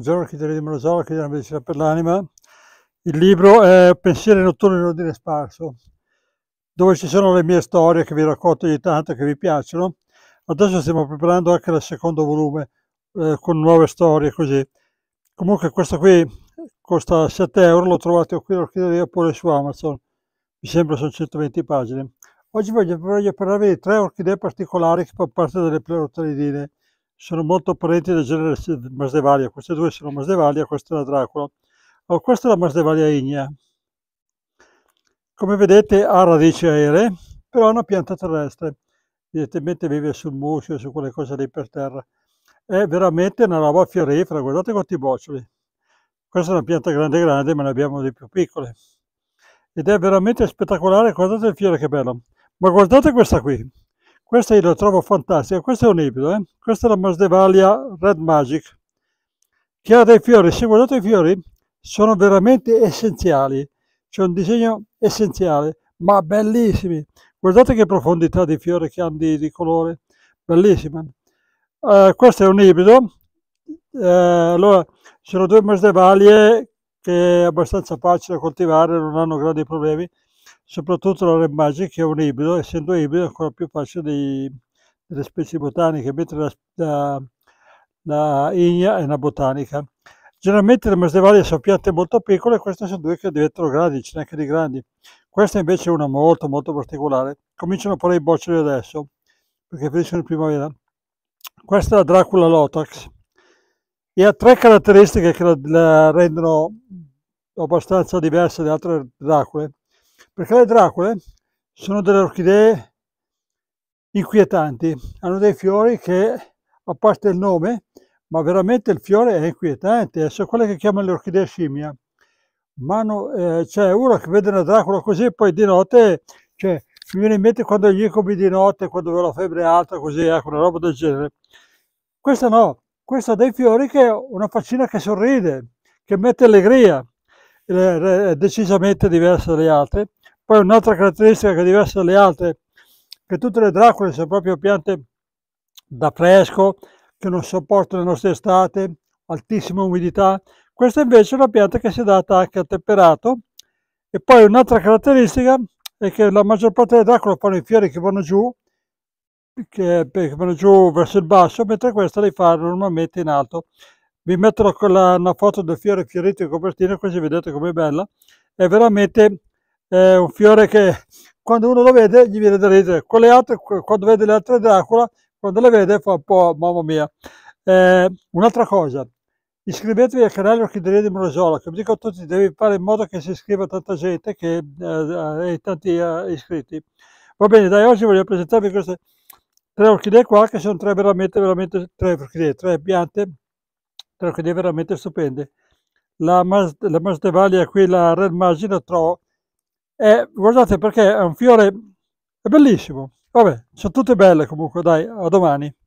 Buongiorno Chiedere di Morosova, Chiedere una medicina per l'anima. Il libro è Pensieri notturni in ordine sparso, dove ci sono le mie storie che vi racconto ogni tanto che vi piacciono. Adesso stiamo preparando anche il secondo volume eh, con nuove storie così. Comunque questo qui costa 7 euro, lo trovate qui all'orchideria oppure su Amazon. Mi sembra sono 120 pagine. Oggi voglio, voglio parlarvi di tre orchidee particolari che fanno parte delle pleurotelidine sono molto apparenti del genere Masdevalia. Queste due sono Masdevalia, questa è la Dracula. Oh, questa è la Masdevalia ignea. Come vedete ha radici aeree, però è una pianta terrestre. Evidentemente vive sul muscio, su quelle cose lì per terra. È veramente una roba fiorifera, guardate quanti boccioli. Questa è una pianta grande grande, ma ne abbiamo di più piccole. Ed è veramente spettacolare, guardate il fiore che bello. Ma guardate questa qui, questa io la trovo fantastica, questo è un ibrido, eh? questa è la Masdevalia Red Magic, che ha dei fiori, se guardate i fiori, sono veramente essenziali, c'è un disegno essenziale, ma bellissimi. Guardate che profondità di fiori che hanno di, di colore, bellissima. Eh, questo è un ibrido, eh, allora sono due masdevalie che è abbastanza facile da coltivare, non hanno grandi problemi soprattutto la Red Magic che è un ibrido, essendo ibrido è ancora più facile dei, delle specie botaniche, mentre la, la, la igna è una botanica. Generalmente le masdevalie sono piante molto piccole, e queste sono due che diventano grandi, ce n'è anche di grandi. Questa invece è una molto molto particolare. Cominciano a fare i boccioli adesso, perché finiscono in primavera. Questa è la Dracula Lotax e ha tre caratteristiche che la, la rendono abbastanza diversa da altre Dracule. Perché le dracule sono delle orchidee inquietanti, hanno dei fiori che, a parte il nome, ma veramente il fiore è inquietante, sono quelle che chiamano le orchidee scimmia. Ma eh, c'è uno che vede una dracula così e poi di notte, cioè, mi viene in mente quando gli incubi di notte, quando avevo la febbre alta, così, ecco, una roba del genere. Questa no, questa ha dei fiori che è una faccina che sorride, che mette allegria, è eh, decisamente diversa dalle altre, poi un'altra caratteristica che è diversa dalle altre, che tutte le dracule sono proprio piante da fresco, che non sopportano le nostre estate, altissima umidità. Questa invece è una pianta che si adatta anche a temperato. E poi un'altra caratteristica è che la maggior parte delle dracule fanno i fiori che vanno giù, che, che vanno giù verso il basso, mentre questa li fa normalmente in alto. Vi metterò la, una foto del fiore fiorito in copertina, così vedete com'è bella. È veramente è un fiore che quando uno lo vede gli viene da ridere, con altre, quando vede le altre Dracula, quando le vede fa un po' mamma mia. Eh, un'altra cosa, iscrivetevi al canale Orchideria di Morosola, come dico a tutti, devi fare in modo che si iscriva tanta gente che eh, eh, e tanti eh, iscritti. Va bene, dai, oggi voglio presentarvi queste tre orchidee qua, che sono tre veramente, veramente, tre orchidee, tre piante, tre orchidee veramente stupende. La, Mas, la Masdevalia qui, la Red Magi, la trovo e guardate perché è un fiore, è bellissimo. Vabbè, sono tutte belle comunque, dai, a domani.